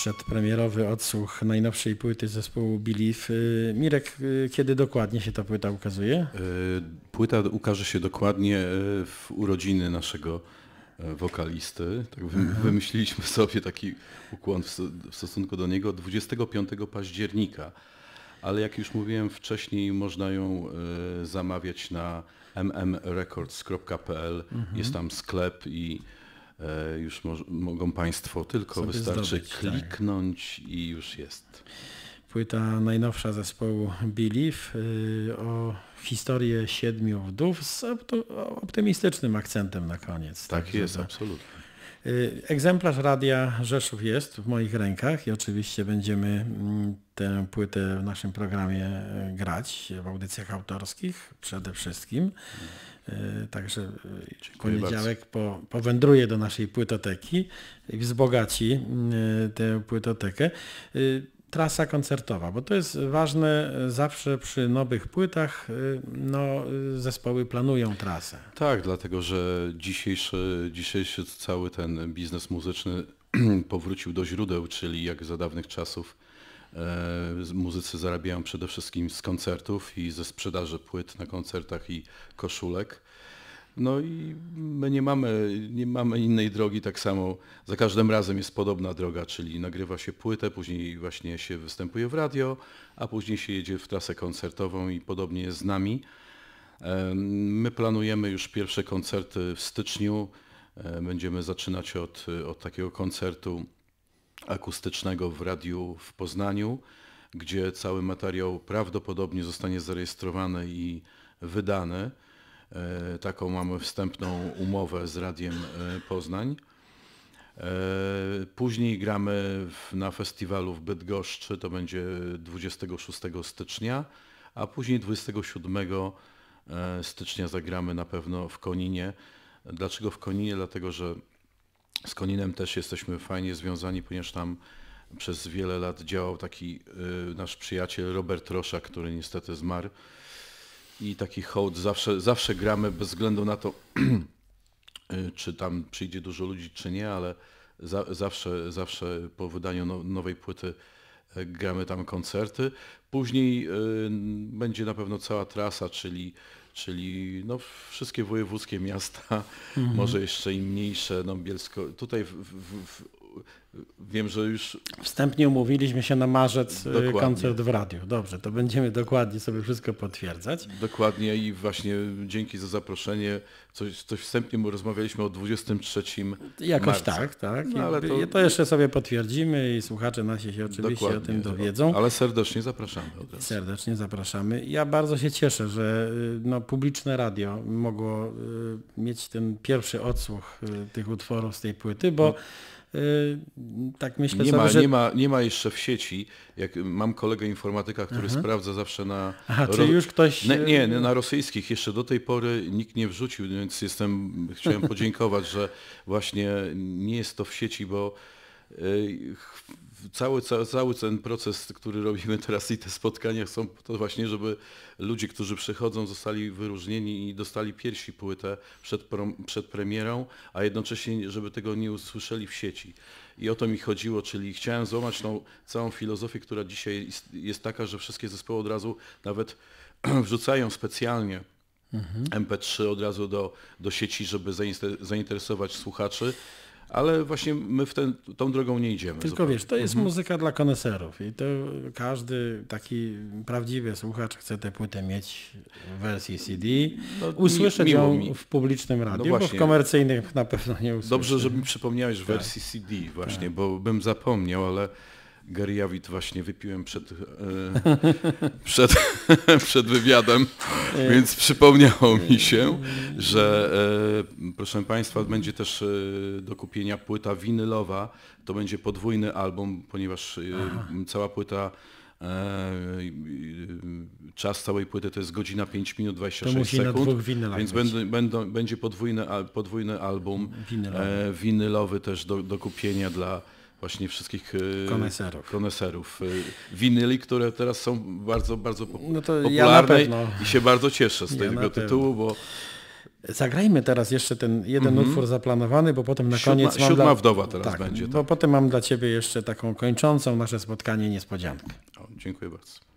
przedpremierowy odsłuch najnowszej płyty zespołu Belief. Y, Mirek, y, kiedy dokładnie się ta płyta ukazuje? Y, płyta ukaże się dokładnie w urodziny naszego wokalisty. Tak mhm. wymyśliliśmy sobie taki ukłon w stosunku do niego 25 października. Ale jak już mówiłem wcześniej, można ją zamawiać na mmrecords.pl. Mhm. Jest tam sklep i E, już mo mogą Państwo tylko wystarczy zdobyć, tak. kliknąć tak. i już jest. Płyta najnowsza zespołu Believe y, o historię siedmiu wdów z optymistycznym akcentem na koniec. Tak, tak jest, absolutnie. Y, egzemplarz Radia Rzeszów jest w moich rękach i oczywiście będziemy mm, tę płytę w naszym programie y, grać, w audycjach autorskich przede wszystkim. Y, także poniedziałek po, powędruje do naszej płytoteki i wzbogaci tę płytotekę trasa koncertowa, bo to jest ważne e, zawsze przy nowych płytach, e, no, e, zespoły planują trasę. Tak, dlatego że dzisiejszy, dzisiejszy cały ten biznes muzyczny powrócił do źródeł, czyli jak za dawnych czasów muzycy zarabiają przede wszystkim z koncertów i ze sprzedaży płyt na koncertach i koszulek. No i my nie mamy, nie mamy innej drogi, tak samo za każdym razem jest podobna droga, czyli nagrywa się płytę, później właśnie się występuje w radio, a później się jedzie w trasę koncertową i podobnie jest z nami. My planujemy już pierwsze koncerty w styczniu. E, będziemy zaczynać od, od takiego koncertu akustycznego w radiu w Poznaniu, gdzie cały materiał prawdopodobnie zostanie zarejestrowany i wydany. E, taką mamy wstępną umowę z Radiem e, Poznań. E, później gramy na festiwalu w Bydgoszczy, to będzie 26 stycznia, a później 27 stycznia zagramy na pewno w Koninie. Dlaczego w Koninie? Dlatego, że z Koninem też jesteśmy fajnie związani, ponieważ tam przez wiele lat działał taki nasz przyjaciel Robert Rosza, który niestety zmarł i taki hołd zawsze, zawsze gramy bez względu na to, e, czy tam przyjdzie dużo ludzi, czy nie, ale za, zawsze, zawsze po wydaniu no, nowej płyty e, gramy tam koncerty. Później y, będzie na pewno cała trasa, czyli, czyli no, wszystkie wojewódzkie miasta, mhm. może jeszcze i mniejsze, no Bielsko. Tutaj w, w, w, Wiem, że już... Wstępnie umówiliśmy się na marzec y, dokładnie. koncert w radiu. Dobrze, to będziemy dokładnie sobie wszystko potwierdzać. Dokładnie i właśnie dzięki za zaproszenie. Coś, coś wstępnie rozmawialiśmy o 23 Jakoś marca. tak, tak. No, ale to... to... jeszcze sobie potwierdzimy i słuchacze nasi się oczywiście dokładnie, o tym dowiedzą. Ale serdecznie zapraszamy. Serdecznie zapraszamy. Ja bardzo się cieszę, że y, no, publiczne radio mogło y, mieć ten pierwszy odsłuch tych utworów z tej płyty, bo... No tak myślę nie ma, że... nie, ma, nie ma jeszcze w sieci, jak mam kolegę informatyka, który Aha. Mhm. sprawdza zawsze na... Aha, czy już ktoś... Na, nie, y, na rosyjskich jeszcze do tej pory nikt nie wrzucił, więc jestem, chciałem podziękować, że właśnie nie jest to w sieci, bo Cały, cały, cały ten proces, który robimy teraz i te spotkania są to właśnie, żeby ludzie, którzy przychodzą, zostali wyróżnieni i dostali piersi płytę przed, przed premierą, a jednocześnie, żeby tego nie usłyszeli w sieci. I o to mi chodziło, czyli chciałem złamać tą całą filozofię, która dzisiaj jest taka, że wszystkie zespoły od razu nawet wrzucają specjalnie mhm. MP3 od razu do, do sieci, żeby zainteresować słuchaczy ale właśnie my w ten, tą drogą nie idziemy. Tylko zupełnie. wiesz, to jest mhm. muzyka dla koneserów i to każdy taki prawdziwy słuchacz chce tę płytę mieć w wersji CD, no, usłyszeć mi, ją mi. w publicznym radiu, no bo w komercyjnych na pewno nie usłyszę. Dobrze, żeby mi przypomniałeś w tak. wersji CD właśnie, tak. bo bym zapomniał, ale Geriawit właśnie wypiłem przed, e, przed, przed wywiadem, więc przypomniało mi się, że e, proszę Państwa, będzie też e, do kupienia płyta winylowa. To będzie podwójny album, ponieważ cała płyta Czas całej płyty to jest godzina 5 minut 26 sekund, więc będą, będą, będzie podwójny, podwójny album winylowy, winylowy też do, do kupienia dla, właśnie wszystkich e, koneserów, koneserów e, winyli, które teraz są bardzo, bardzo no popularne ja i się bardzo cieszę z tego ja tytułu, bo Zagrajmy teraz jeszcze ten jeden mm -hmm. utwór zaplanowany, bo potem na siódma, koniec mam Siódma dla... wdowa teraz tak, będzie. Tak. Bo potem mam dla Ciebie jeszcze taką kończącą nasze spotkanie niespodziankę. O, dziękuję bardzo.